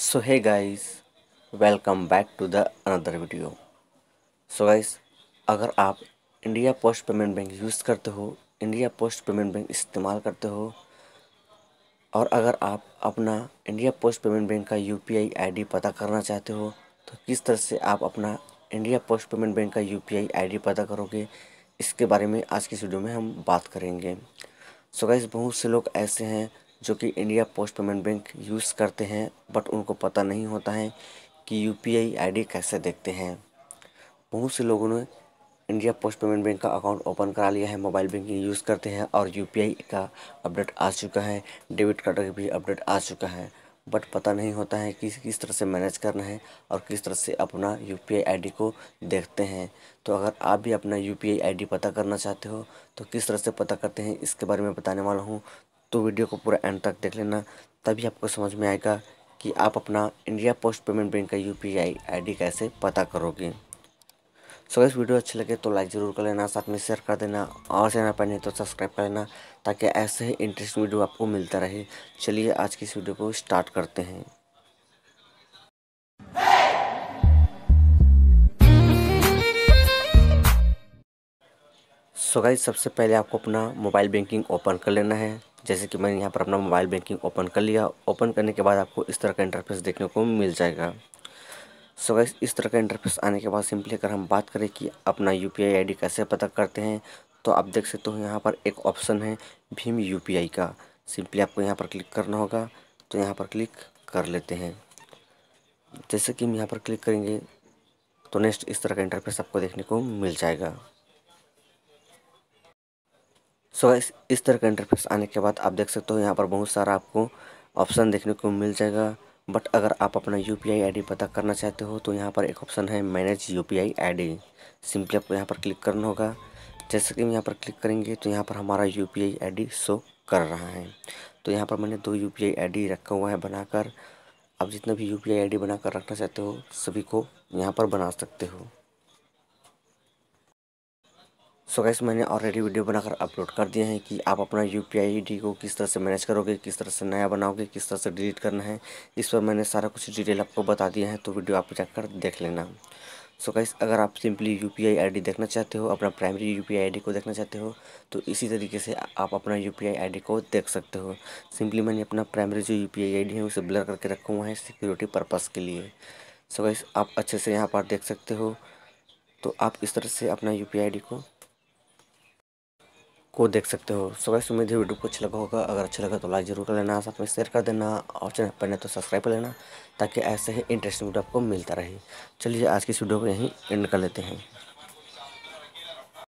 सो है guys welcome back to the another video so guys अगर आप India post payment bank use करते हो इंडिया पोस्ट पेमेंट बैंक इस्तेमाल करते हो और अगर आप अपना इंडिया पोस्ट पेमेंट बैंक का यूपीआई आईडी पता करना चाहते हो तो किस तरह से आप अपना इंडिया पोस्ट पेमेंट बैंक का यूपीआई आईडी पता करोगे इसके बारे में आज की वीडियो में हम बात करेंगे सो so गाइस बहुत से लोग ऐसे हैं जो कि India post payment bank use करते हैं बट उनको पता नहीं होता है कि यू पी आई कैसे देखते हैं बहुत से लोगों ने इंडिया पोस्ट पेमेंट बैंक का अकाउंट ओपन करा लिया है मोबाइल बैंकिंग यूज़ करते हैं और यू का अपडेट आ चुका है डेबिट कार्ड का भी अपडेट आ चुका है बट पता नहीं होता है कि किस तरह से मैनेज करना है और किस तरह से अपना यू पी को देखते हैं तो अगर आप भी अपना यू पी पता करना चाहते हो तो किस तरह से पता करते हैं इसके बारे में बताने वाला हूँ तो वीडियो को पूरा एंड तक देख लेना तभी आपको समझ में आएगा कि आप अपना इंडिया पोस्ट पेमेंट बैंक का यू पी कैसे पता करोगे सो इस वीडियो अच्छी लगे तो लाइक ज़रूर कर लेना साथ में शेयर कर देना और चैनल पर नहीं तो सब्सक्राइब कर लेना ताकि ऐसे ही इंटरेस्ट वीडियो आपको मिलता रहे चलिए आज की इस वीडियो को स्टार्ट करते हैं सो so गाइज सबसे पहले आपको अपना मोबाइल बैंकिंग ओपन कर लेना है जैसे कि मैंने यहाँ पर अपना मोबाइल बैंकिंग ओपन कर लिया ओपन करने के बाद आपको इस तरह का इंटरफेस देखने को मिल जाएगा सो so इस तरह का इंटरफेस आने के बाद सिंपली अगर हम बात करें कि अपना यू पी कैसे पता करते हैं तो आप देख सकते हो यहाँ पर एक ऑप्शन है भीम यू का सिंपली आपको यहाँ पर क्लिक करना होगा तो यहाँ पर क्लिक कर लेते हैं जैसे कि हम यहाँ पर क्लिक करेंगे तो नेक्स्ट इस तरह का इंटरफेस आपको देखने को मिल जाएगा सो so, इस तरह का इंटरफेस आने के बाद आप देख सकते हो यहाँ पर बहुत सारा आपको ऑप्शन देखने को मिल जाएगा बट अगर आप अपना यू पी पता करना चाहते हो तो यहाँ पर एक ऑप्शन है manage U P I simply आपको यहाँ पर क्लिक करना होगा जैसे कि हम यहाँ पर क्लिक करेंगे तो यहाँ पर हमारा यू पी आई शो कर रहा है तो यहाँ पर मैंने दो यू पी आई रखा हुआ है बनाकर आप जितना भी यू पी आई बनाकर रखना चाहते हो सभी को यहाँ पर बना सकते हो सो गैस मैंने ऑलरेडी वीडियो बनाकर अपलोड कर दिए हैं कि आप अपना यू पी आई को किस तरह से मैनेज करोगे किस तरह से नया बनाओगे किस तरह से डिलीट करना है इस पर मैंने सारा कुछ डिटेल आपको बता दिया है तो वीडियो आप जाकर देख लेना सो so गाइस अगर आप simply U P I I D देखना चाहते हो अपना primary U P I I D को देखना चाहते हो तो इसी तरीके से आप अपना U P I I D को देख सकते हो सिंपली मैंने अपना प्राइमरी जो U P I I D है उसे ब्लर करके रखा हुआ है सिक्योरिटी पर्पज़ के लिए सो so गाइस आप अच्छे से यहाँ पर देख सकते हो तो आप इस तरह से अपना U P I I D को को देख सकते हो सो गाइस उम्मीद है वीडियो को अच्छा लगा होगा अगर अच्छा लगा तो लाइक जरूर कर लेना साथ में शेयर कर देना और चैनल पर नहीं तो सब्सक्राइब कर लेना ताकि ऐसे ही इंटरेस्टिंग वीडियो आपको मिलता रहे चलिए आज की इस वीडियो को यहीं एंड कर लेते हैं